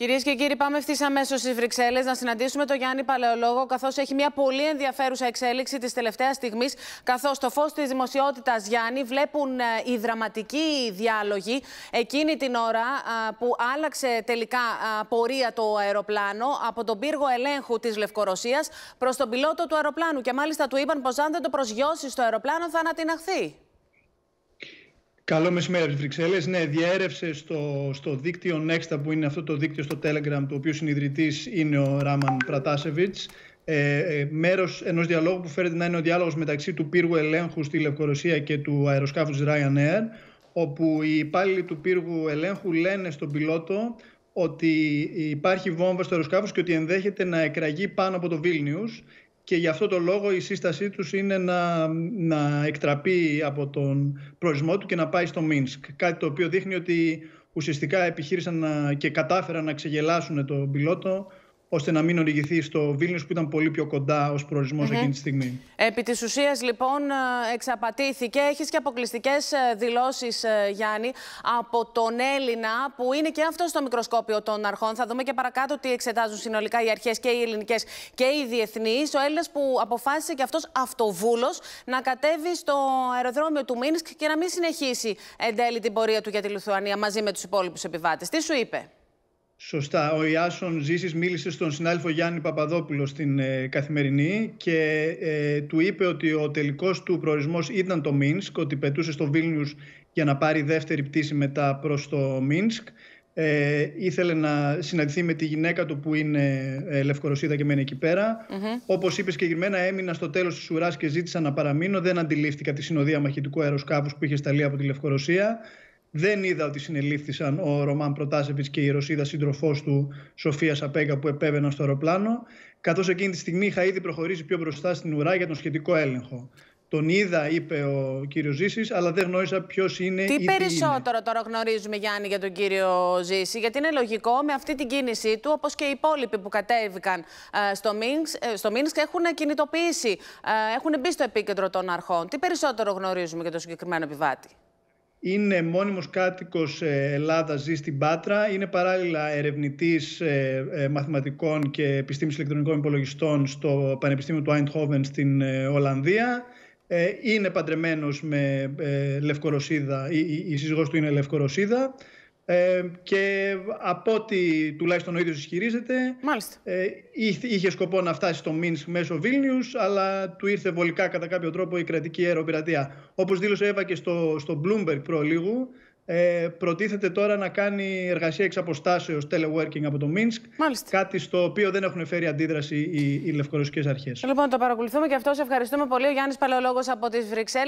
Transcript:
Κυρίες και κύριοι, πάμε ευθύς αμέσως στις Βρυξέλλες να συναντήσουμε τον Γιάννη Παλαιολόγο, καθώς έχει μια πολύ ενδιαφέρουσα εξέλιξη της τελευταίας στιγμής. Καθώς το φως της δημοσιότητας, Γιάννη, βλέπουν ε, οι δραματικοί διάλογοι εκείνη την ώρα που άλλαξε τελικά πορεία το αεροπλάνο από τον πύργο ελέγχου της Λευκορωσίας προς τον πιλότο του αεροπλάνου. Και μάλιστα του είπαν πως αν δεν το προσγειώσεις στο αεροπλάνο θα ανατιναχθεί. Καλό μεσημέρι από τις Βρυξέλλες. Ναι, διέρευσε στο, στο δίκτυο Nexta που είναι αυτό το δίκτυο στο Telegram του οποίου συνειδητής είναι ο Ράμαν Πρατάσεβιτς. Ε, ε, μέρος ενός διαλόγου που φέρεται να είναι ο διάλογος μεταξύ του πύργου ελέγχου στη Λευκορωσία και του αεροσκάφους Ryanair όπου οι υπάλληλοι του πύργου ελέγχου λένε στον πιλότο ότι υπάρχει βόμβα στο αεροσκάφος και ότι ενδέχεται να εκραγεί πάνω από το Βίλνιους και γι' αυτό το λόγο η σύστασή τους είναι να, να εκτραπεί από τον προορισμό του και να πάει στο Μίνσκ. Κάτι το οποίο δείχνει ότι ουσιαστικά επιχείρησαν και κατάφεραν να ξεγελάσουν τον πιλότο ώστε να μην οδηγηθεί στο Βίλνιους που ήταν πολύ πιο κοντά ως προορισμός mm -hmm. εκείνη τη στιγμή. Επί της ουσίας λοιπόν ε, εξαπατήθηκε. Έχεις και αποκλειστικές ε, δηλώσεις ε, Γιάννη από τον Έλληνα που είναι και αυτό στο μικροσκόπιο των αρχών. Θα δούμε και παρακάτω τι εξετάζουν συνολικά οι αρχές και οι ελληνικές και οι διεθνείς. Ο Έλληνας που αποφάσισε και αυτός αυτοβούλος να κατέβει στο αεροδρόμιο του Μίνσκ και να μην συνεχίσει εν τέλει την πορεία του για τη Λουθουανία μαζί με τους υπόλοιπους επιβάτες. Τι σου είπε? Σωστά. Ο Ιάσον Ζήσης μίλησε στον συνάδελφο Γιάννη Παπαδόπουλο στην ε, Καθημερινή και ε, του είπε ότι ο τελικός του προορισμός ήταν το Μίνσκ, ότι πετούσε στο Βίλνιους για να πάρει δεύτερη πτήση μετά προς το Μίνσκ. Ε, ήθελε να συναντηθεί με τη γυναίκα του που είναι ε, Λευκορωσίδα και μένει εκεί πέρα. Mm-hmm. Όπως είπες και έμεινα στο τέλος της ουράς και ζήτησα να παραμείνω. Δεν αντιλήφθηκα τη συνοδεία μαχητικού αεροσκάφους που είχε σταλεί από τη Λευκορωσία. Δεν είδα ότι συνελήφθησαν ο Ρωμάν Προτάσεβιτ και η Ρωσίδα σύντροφός του Σοφία Σαπέγκα που επέβαιναν στο αεροπλάνο. Καθώς εκείνη τη στιγμή είχα ήδη προχωρήσει πιο μπροστά στην ουρά για τον σχετικό έλεγχο. Τον είδα, είπε ο κύριος Ζήσης, αλλά δεν γνώρισα ποιος είναι. Τι περισσότερο τώρα γνωρίζουμε, Γιάννη, για τον κύριο Ζήση, γιατί είναι λογικό με αυτή την κίνησή του, όπως και οι υπόλοιποι που κατέβηκαν ε, στο Μίνσκ, ε, στο Μίνσκ έχουν κινητοποιήσει, ε, έχουν μπει στο επίκεντρο των αρχών. Τι περισσότερο γνωρίζουμε για τον συγκεκριμένο επιβάτη είναι μόνιμος κάτοικος ε, Ελλάδα, ζει στην Πάτρα, είναι παράλληλα ερευνητής ε, ε, μαθηματικών και επιστήμης ηλεκτρονικών υπολογιστών στο Πανεπιστήμιο του Eindhoven στην Ολλανδία. Είναι παντρεμένος με Λευκορωσίδα, η, σύζυγός του είναι Λευκορωσίδα ε, και από ό,τι τουλάχιστον ο ίδιος ισχυρίζεται ε, είχε σκοπό να φτάσει στο Μίνσκ μέσω Βίλνιους, αλλά του ήρθε βολικά κατά κάποιο τρόπο η κρατική αεροπειρατεία. Όπως δήλωσε Εύα και στο, στο Bloomberg προλίγου, ε, προτίθεται τώρα να κάνει εργασία εξ αποστάσεως teleworking από το Μίνσκ. Κάτι στο οποίο δεν έχουν φέρει αντίδραση οι, οι λευκορωσικές αρχές. Λοιπόν, το παρακολουθούμε και αυτό. Σε ευχαριστούμε πολύ. Ο Γιάννης Παλαιολόγος από τις Βρυξέλλες.